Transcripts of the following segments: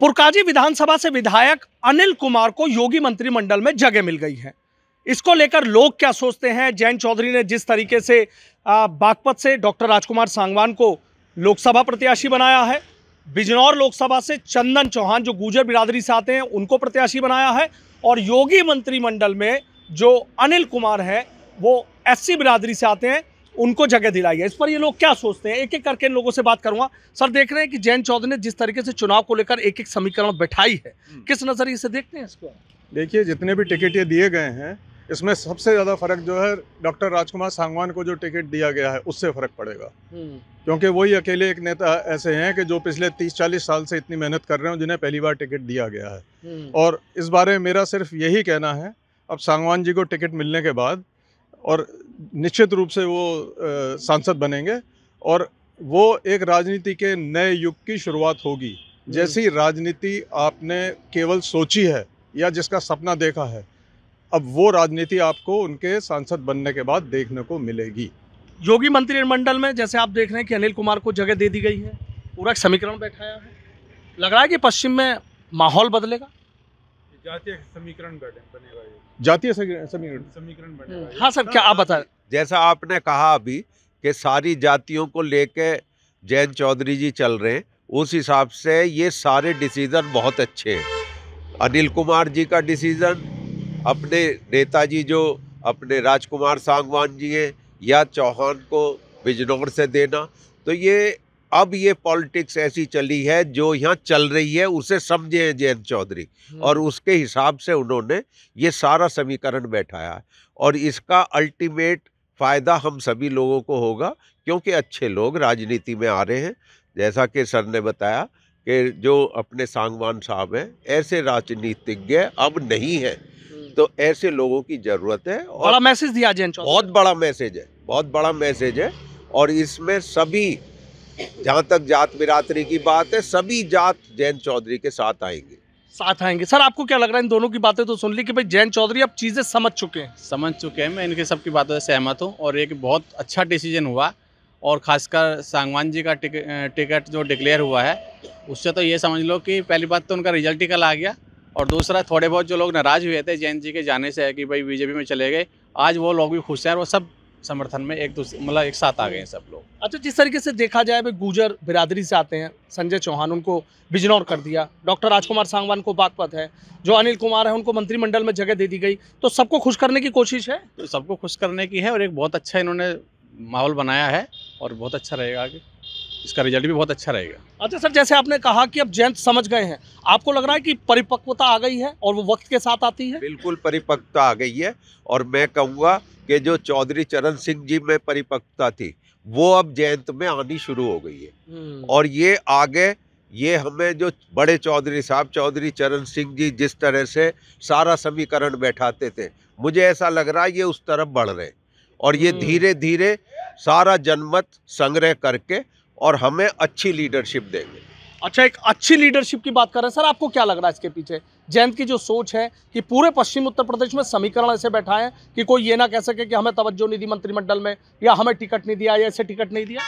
पुरकाजी विधानसभा से विधायक अनिल कुमार को योगी मंत्रिमंडल में जगह मिल गई है इसको लेकर लोग क्या सोचते हैं जैन चौधरी ने जिस तरीके से बागपत से डॉक्टर राजकुमार सांगवान को लोकसभा प्रत्याशी बनाया है बिजनौर लोकसभा से चंदन चौहान जो गुजर बिरादरी से आते हैं उनको प्रत्याशी बनाया है और योगी मंत्रिमंडल में जो अनिल कुमार हैं वो सी बिरादरी से आते हैं उनको जगह दिलाई है इस पर ये लोग क्या सोचते हैं एक एक करके इन लोगों से बात करूंगा सर देख रहे हैं कि जैन चौधरी ने जिस तरीके से चुनाव को लेकर एक एक समीकरण बैठाई है हम्म। किस नज़रिए से देखते हैं इसको देखिए जितने भी टिकट ये दिए गए हैं इसमें सबसे ज़्यादा फर्क जो है डॉक्टर राजकुमार सांगवान को जो टिकट दिया गया है उससे फर्क पड़ेगा हम्म। क्योंकि वही अकेले एक नेता ऐसे हैं कि जो पिछले तीस चालीस साल से इतनी मेहनत कर रहे हैं जिन्हें पहली बार टिकट दिया गया है हम्म। और इस बारे में मेरा सिर्फ यही कहना है अब सांगवान जी को टिकट मिलने के बाद और निश्चित रूप से वो सांसद बनेंगे और वो एक राजनीति के नए युग की शुरुआत होगी हम्म। जैसी राजनीति आपने केवल सोची है या जिसका सपना देखा है अब वो राजनीति आपको उनके सांसद बनने के बाद देखने को मिलेगी योगी मंत्रिमंडल में जैसे आप देख रहे हैं कि अनिल कुमार को जगह दे दी गई है पूरा समीकरण बैठाया है लग रहा है कि पश्चिम में माहौल बदलेगा जातीय समीकरण समीकरण समीकरण बनेगा हम्म। हाँ सर क्या आप बता जैसा आपने कहा अभी कि सारी जातियों को लेके जैन चौधरी जी चल रहे हैं उस हिसाब से ये सारे डिसीज़न बहुत अच्छे हैं अनिल कुमार जी का डिसीज़न अपने नेताजी जो अपने राजकुमार सांगवान जी हैं या चौहान को बिजनौर से देना तो ये अब ये पॉलिटिक्स ऐसी चली है जो यहाँ चल रही है उसे समझे हैं जयंत चौधरी हम्म। और उसके हिसाब से उन्होंने ये सारा समीकरण बैठाया है और इसका अल्टीमेट फ़ायदा हम सभी लोगों को होगा क्योंकि अच्छे लोग राजनीति में आ रहे हैं जैसा कि सर ने बताया कि जो अपने सांगवान साहब हैं ऐसे राजनीतिज्ञ अब नहीं हैं हम्म। तो ऐसे लोगों की ज़रूरत है और बड़ा मैसेज दिया जयंत बहुत बड़ा मैसेज है बहुत बड़ा मैसेज है और इसमें सभी जहाँ तक जात बिरादरी की बात है सभी जात जैन चौधरी के साथ आएंगे साथ आएंगे सर आपको क्या लग रहा है इन दोनों की बातें तो सुन ली कि भाई जैन चौधरी अब चीज़ें समझ चुके हैं समझ चुके हैं मैं इनके सबकी बातों से सहमत हूँ और एक बहुत अच्छा डिसीजन हुआ और खासकर सांगवान जी का टिकट जो डिक्लेयर हुआ है उससे तो ये समझ लो कि पहली बात तो उनका रिजल्ट ही कल आ गया और दूसरा थोड़े बहुत जो लोग नाराज़ हुए थे जैन जी के जाने से है कि भाई बीजेपी में चले गए आज वो लोग भी खुश हैं और सब समर्थन में एक दूसरे मतलब एक साथ आ गए हैं सब लोग अच्छा जिस तरीके से देखा जाए भाई गुजर बिरादरी से आते हैं संजय चौहान उनको बिजनौर कर दिया डॉक्टर राजकुमार सांगवान को बागपत है जो अनिल कुमार है उनको मंत्रिमंडल में जगह दे दी गई तो सबको खुश करने की कोशिश है तो सबको खुश करने की है और एक बहुत अच्छा इन्होंने माहौल बनाया है और बहुत अच्छा रहेगा आगे इसका रिजल्ट भी बहुत अच्छा रहेगा अच्छा सर जैसे आपने कहा कि अब जैन समझ गए हैं आपको लग रहा है कि परिपक्वता आ गई है और वो वक्त के साथ आती है बिल्कुल परिपक्वता आ गई है और मैं कहूँगा कि जो चौधरी चरण सिंह जी में परिपक्वता थी वो अब जयंत में आनी शुरू हो गई है हम्म। और ये आगे ये हमें जो बड़े चौधरी साहब चौधरी चरण सिंह जी जिस तरह से सारा समीकरण बैठाते थे मुझे ऐसा लग रहा है ये उस तरफ बढ़ रहे और ये हम्म। धीरे धीरे सारा जनमत संग्रह करके और हमें अच्छी लीडरशिप देंगे अच्छा एक अच्छी लीडरशिप की बात कर रहे हैं सर आपको क्या लग रहा है इसके पीछे जयंत की जो सोच है कि पूरे पश्चिम उत्तर प्रदेश में समीकरण ऐसे बैठा है कि कोई ये ना कह सके कि हमें तवज्जो नहीं दी मंत्रिमंडल में या हमें टिकट नहीं दिया या ऐसे टिकट नहीं दिया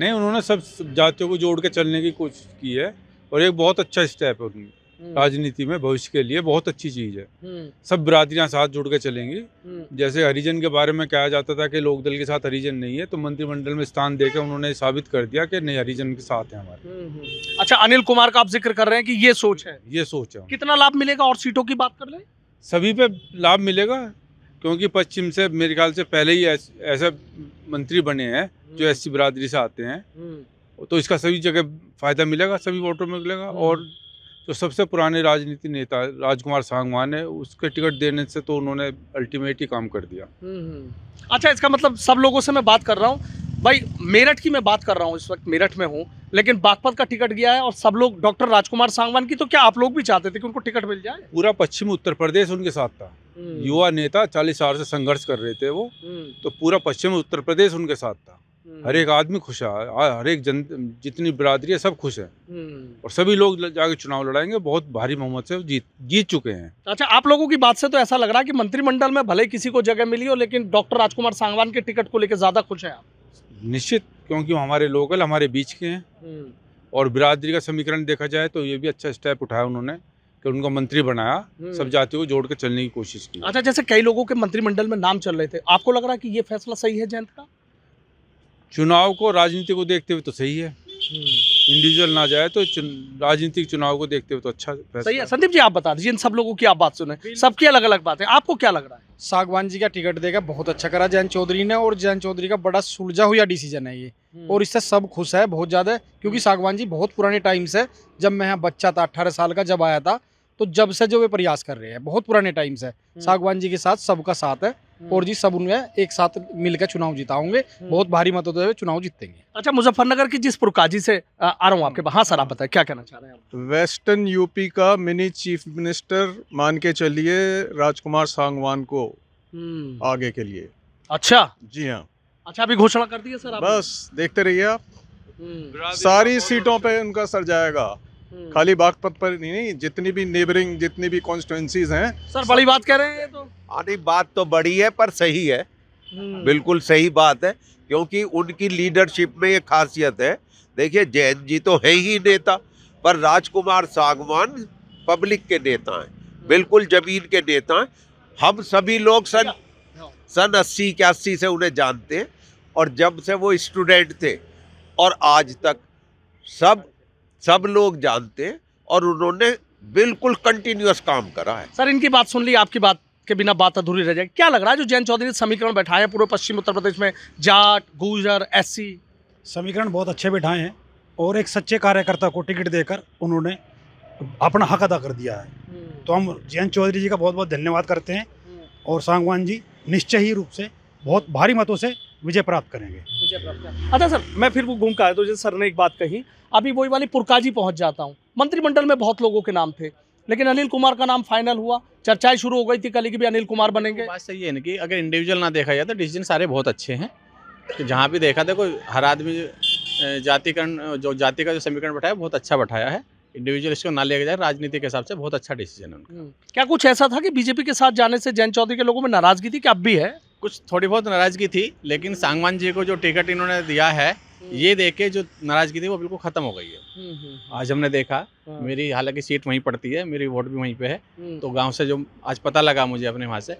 नहीं उन्होंने सब जातियों को जोड़ के चलने की कोशिश की है और एक बहुत अच्छा स्टेप है उनकी हम्म। राजनीति में भविष्य के लिए बहुत अच्छी चीज़ है हम्म। सब बरादरियाँ साथ जुड़ के चलेंगी हम्म। जैसे हरिजन के बारे में कहा जाता था कि लोक दल के साथ हरिजन नहीं है तो मंत्रिमंडल में स्थान देकर उन्होंने साबित कर दिया कि नहीं हरिजन के साथ है हमारे अच्छा अनिल कुमार का आप जिक्र कर रहे हैं कि ये सोच है ये सोच है कितना लाभ मिलेगा और सीटों की बात कर ले सभी पे लाभ मिलेगा क्योंकि पश्चिम से मेरे ख्याल से पहले ही ऐसे मंत्री बने हैं जो एस बिरादरी से आते हैं तो इसका सभी जगह फायदा मिलेगा सभी वोटों में मिलेगा और जो सबसे पुराने राजनीति नेता राजकुमार सांगवान है उसके टिकट देने से तो उन्होंने अल्टीमेट ही काम कर दिया हम्म, हम्म। अच्छा इसका मतलब सब लोगों से मैं बात कर रहा हूँ भाई मेरठ की मैं बात कर रहा हूँ इस वक्त मेरठ में हूँ लेकिन बागपत का टिकट गया है और सब लोग डॉक्टर राजकुमार सांगवान की तो क्या आप लोग भी चाहते थे कि उनको टिकट मिल जाए पूरा पश्चिम उत्तर प्रदेश उनके साथ था हम्म। युवा नेता चालीस साल से संघर्ष कर रहे थे वो तो पूरा पश्चिम उत्तर प्रदेश उनके साथ था हर हम्म। एक आदमी खुश है हर एक जन जितनी बिरादरी है सब खुश है हम्म। और सभी लोग जाके चुनाव लड़ाएंगे बहुत भारी बहुमत से जीत जीत चुके हैं अच्छा आप लोगों की बात से तो ऐसा लग रहा है कि मंत्रिमंडल में भले किसी को जगह मिली हो लेकिन डॉक्टर राजकुमार सांगवान के टिकट को लेकर ज़्यादा खुश है आप निश्चित क्योंकि हमारे लोकल हमारे बीच के हैं हम्म। और बिरादरी का समीकरण देखा जाए तो ये भी अच्छा स्टेप उठाया उन्होंने कि उनको मंत्री बनाया सब जातियों को जोड़ कर चलने की कोशिश की अच्छा जैसे कई लोगों के मंत्रिमंडल में नाम चल रहे थे आपको लग रहा है कि ये फैसला सही है जयंत का चुनाव को राजनीति को देखते हुए तो सही है हम्म। इंडिविजुअल ना जाए तो चुन, राजनीतिक चुनाव को देखते हुए तो अच्छा सही है संदीप जी आप बता दीजिए इन सब लोगों की आप बात सुने सबकी अलग अलग बात है आपको क्या लग रहा है सागवान जी का टिकट देगा बहुत अच्छा करा जैन चौधरी ने और जैन चौधरी का बड़ा सुलझा हुआ डिसीजन है ये हम्म। और इससे सब खुश है बहुत ज़्यादा क्योंकि हम्म। सागवान जी बहुत पुराने टाइम से जब मैं बच्चा था अट्ठारह साल का जब आया था तो जब से जो वे प्रयास कर रहे हैं बहुत पुराने टाइम हम्म। से सागवान जी के साथ सबका साथ है हम्म। और जी सब उनमें एक साथ मिलकर चुनाव जिताओगे हम्म। बहुत भारी मतों से चुनाव जीतेंगे अच्छा मुजफ्फरनगर की जिस पुरकाजी से आ, रहा हूँ आपके हाँ सर आप बताए क्या कहना चाह रहे हैं वेस्टर्न यूपी का मिनी चीफ मिनिस्टर मान के चलिए राजकुमार सांगवान को आगे के लिए अच्छा जी हाँ अच्छा अभी घोषणा कर दी सर बस देखते रहिए आप सारी सीटों पे उनका सर जाएगा हम्म। खाली बागपत पर नहीं, नहीं जितनी भी नेबरिंग जितनी भी कॉन्स्टिट्युएंसीज हैं सर बड़ी बात कह रहे हैं तो अरे हाँ, बात तो बड़ी है पर सही है हम्म। बिल्कुल सही बात है क्योंकि उनकी लीडरशिप में ये खासियत है देखिए जैन जी तो है ही नेता पर राजकुमार सागवान पब्लिक के नेता हैं बिल्कुल जमीन के नेता हैं हम सभी लोग सन सन अस्सी इक्यासी से उन्हें जानते हैं और जब से वो स्टूडेंट थे और आज तक सब सब लोग जानते हैं और उन्होंने बिल्कुल कंटिन्यूस काम करा है सर इनकी बात सुन ली आपकी बात के बिना बात अधूरी रह जाएगी क्या लग रहा है जो जैन चौधरी ने समीकरण बैठाए हैं पूर्व पश्चिम उत्तर प्रदेश में जाट गुजर एस समीकरण बहुत अच्छे बैठाए हैं और एक सच्चे कार्यकर्ता को टिकट देकर उन्होंने अपना हक अदा कर दिया है हम्म। तो हम जयंत चौधरी जी का बहुत बहुत धन्यवाद करते हैं हम्म। और सांगवान जी निश्चय ही रूप से बहुत भारी मतों से विजय प्राप्त करेंगे प्राप्त अच्छा सर मैं फिर वो घूम कर आया तो जैसे सर ने एक बात कही अभी वही वाली पुरकाजी पहुंच जाता हूँ मंत्रिमंडल में बहुत लोगों के नाम थे लेकिन अनिल कुमार का नाम फाइनल हुआ चर्चाएं शुरू हो गई थी कल की भी अनिल कुमार बनेंगे बात सही है ना कि अगर इंडिविजुअल ना देखा जाए तो डिसीजन सारे बहुत अच्छे हैं कि तो जहाँ भी देखा था कोई हर आदमी जातिकरण जो जाति का जो समीकरण बैठाया बहुत अच्छा बैठाया है इंडिविजुअल इसको ना लिया जाए राजनीति के हिसाब से बहुत अच्छा डिसीजन है हम्म, क्या कुछ ऐसा था कि बीजेपी के साथ जाने से जैन चौधरी के लोगों में नाराजगी थी कि अब भी है कुछ थोड़ी बहुत नाराज़गी थी लेकिन हम्म। सांगवान जी को जो टिकट इन्होंने दिया है हम्म। ये देख के जो नाराजगी थी वो बिल्कुल खत्म हो गई है हम्म, आज हमने देखा हाँ। मेरी हालांकि सीट वहीं पड़ती है मेरी वोट भी वहीं पे है तो गांव से जो आज पता लगा मुझे अपने वहाँ से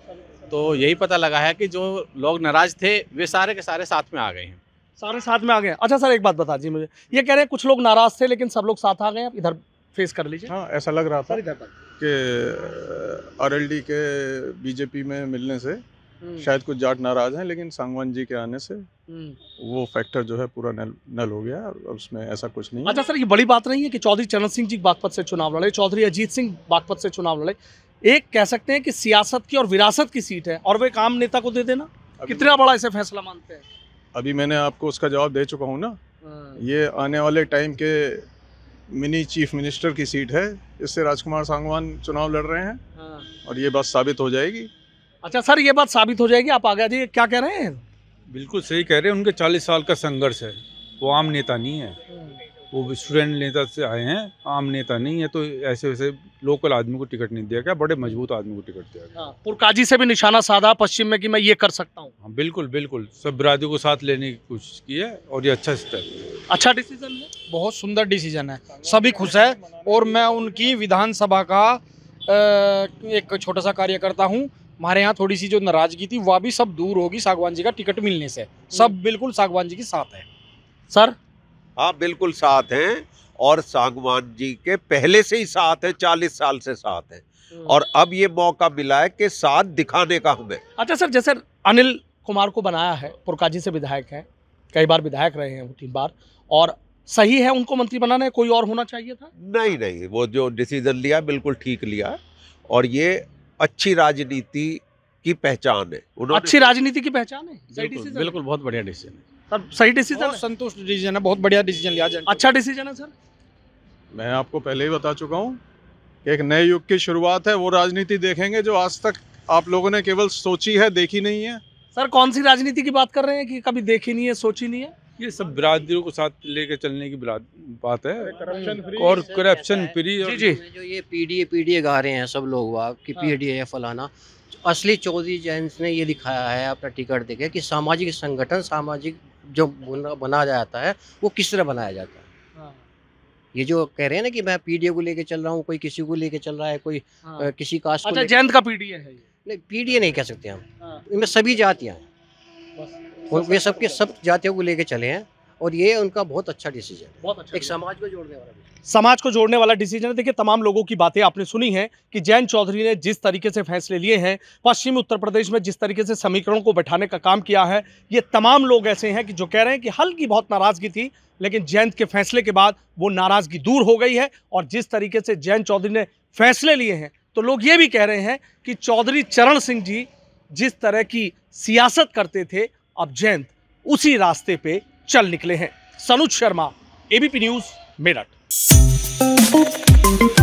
तो यही पता लगा है कि जो लोग नाराज थे वे सारे के सारे साथ में आ गए हैं सारे साथ में आ गए अच्छा सर एक बात बता दी मुझे ये कह रहे हैं कुछ लोग नाराज थे लेकिन सब लोग साथ आ गए इधर फेस कर लीजिए हाँ ऐसा लग रहा था कि आरएलडी के बीजेपी में मिलने से हम्म। शायद कुछ जाट नाराज हैं लेकिन सांगवान जी के आने से हम्म। वो फैक्टर जो है पूरा नल नल हो गया और उसमें ऐसा कुछ नहीं अच्छा सर ये बड़ी बात नहीं है कि चौधरी चरण सिंह जी बागपत से चुनाव लड़े चौधरी अजीत सिंह बागपत से चुनाव लड़े एक कह सकते हैं कि सियासत की और विरासत की सीट है और वे काम नेता को दे देना कितना बड़ा इसे फैसला मानते हैं अभी मैंने आपको उसका जवाब दे चुका हूँ ना हाँ। ये आने वाले टाइम के मिनी चीफ मिनिस्टर की सीट है इससे राजकुमार सांगवान चुनाव लड़ रहे हैं हाँ। और ये बात साबित हो जाएगी अच्छा सर ये बात साबित हो जाएगी आप आगे आ जाइए क्या कह रहे हैं बिल्कुल सही कह रहे हैं उनके चालीस साल का संघर्ष है वो आम नेता नहीं है वो स्टूडेंट नेता से आए हैं आम नेता नहीं है तो ऐसे वैसे लोकल आदमी को टिकट नहीं दिया गया बड़े मजबूत आदमी को टिकट दिया गया हाँ, पुरकाजी से भी निशाना साधा पश्चिम में कि मैं ये कर सकता हूँ हाँ बिल्कुल बिल्कुल सब बिरादरी को साथ लेने की कोशिश की है और ये अच्छा स्टेप अच्छा डिसीजन है बहुत सुंदर डिसीजन है सभी खुश है और मैं उनकी विधानसभा का एक छोटा सा कार्यकर्ता हूँ हमारे यहाँ थोड़ी सी जो नाराजगी थी वह भी सब दूर होगी सागवान जी का टिकट मिलने से सब हम्म। बिल्कुल सागवान जी के साथ है सर हाँ बिल्कुल साथ हैं और सागवान जी के पहले से ही साथ हैं चालीस साल से साथ हैं हम्म। और अब ये मौका मिला है कि साथ दिखाने का हमें अच्छा सर जैसे अनिल कुमार को बनाया है पुरकाजी से विधायक हैं कई बार विधायक रहे हैं वो तीन बार और सही है उनको मंत्री बनाना कोई और होना चाहिए था नहीं नहीं वो जो डिसीजन लिया बिल्कुल ठीक लिया और ये अच्छी राजनीति की पहचान है उन्होंने अच्छी राजनीति की पहचान है बिल्कुल, बिल्कुल बहुत बढ़िया डिसीजन है सर सही डिसीजन संतुष्ट डिसीजन है बहुत बढ़िया डिसीजन लिया जाए अच्छा डिसीजन है सर मैं आपको पहले ही बता चुका हूँ एक नए युग की शुरुआत है वो राजनीति देखेंगे जो आज तक आप लोगों ने केवल सोची है देखी नहीं है सर कौन सी राजनीति की बात कर रहे हैं कि कभी देखी नहीं है सोची नहीं है ये सब बिरादरियों को साथ लेकर चलने की बात है और करप्शन फ्री जी जी जो ये पीडीए पीडीए गा रहे हैं सब लोग वहाँ कि हाँ। पीडीए है फलाना असली चौधरी जैन ने ये दिखाया है अपना टिकट देखे कि सामाजिक संगठन सामाजिक जो बना जाता है वो किस तरह बनाया जाता है हाँ। ये जो कह रहे हैं ना कि मैं पीडीए को लेके चल रहा हूँ कोई किसी को लेके चल रहा है कोई हाँ। किसी कास्ट अच्छा जैन का पीडीए है नहीं पीडीए नहीं कह सकते हम हाँ। इनमें सभी जातियाँ हैं और वे सब के सब जातियों को लेके चले हैं और ये उनका बहुत अच्छा डिसीजन है बहुत अच्छा एक समाज को जोड़ने वाला समाज को जोड़ने वाला डिसीजन है देखिए तमाम लोगों की बातें आपने सुनी हैं कि जैन चौधरी ने जिस तरीके से फैसले लिए हैं पश्चिम उत्तर प्रदेश में जिस तरीके से समीकरणों को बैठाने का काम किया है ये तमाम लोग ऐसे हैं कि जो कह रहे हैं कि हल्की बहुत नाराज़गी थी लेकिन जयंत के फैसले के बाद वो नाराज़गी दूर हो गई है और जिस तरीके से जैन चौधरी ने फैसले लिए हैं तो लोग ये भी कह रहे हैं कि चौधरी चरण सिंह जी जिस तरह की सियासत करते थे अब जयंत उसी रास्ते पे चल निकले हैं सनुज शर्मा एबीपी न्यूज मेरठ